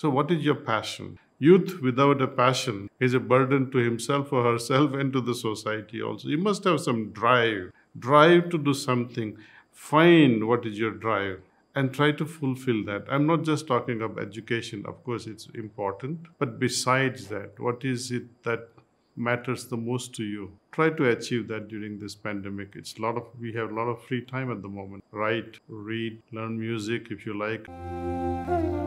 So, what is your passion? Youth without a passion is a burden to himself or herself and to the society also. You must have some drive, drive to do something. Find what is your drive and try to fulfill that. I'm not just talking of education, of course, it's important, but besides that, what is it that matters the most to you? Try to achieve that during this pandemic. It's a lot of we have a lot of free time at the moment. Write, read, learn music if you like.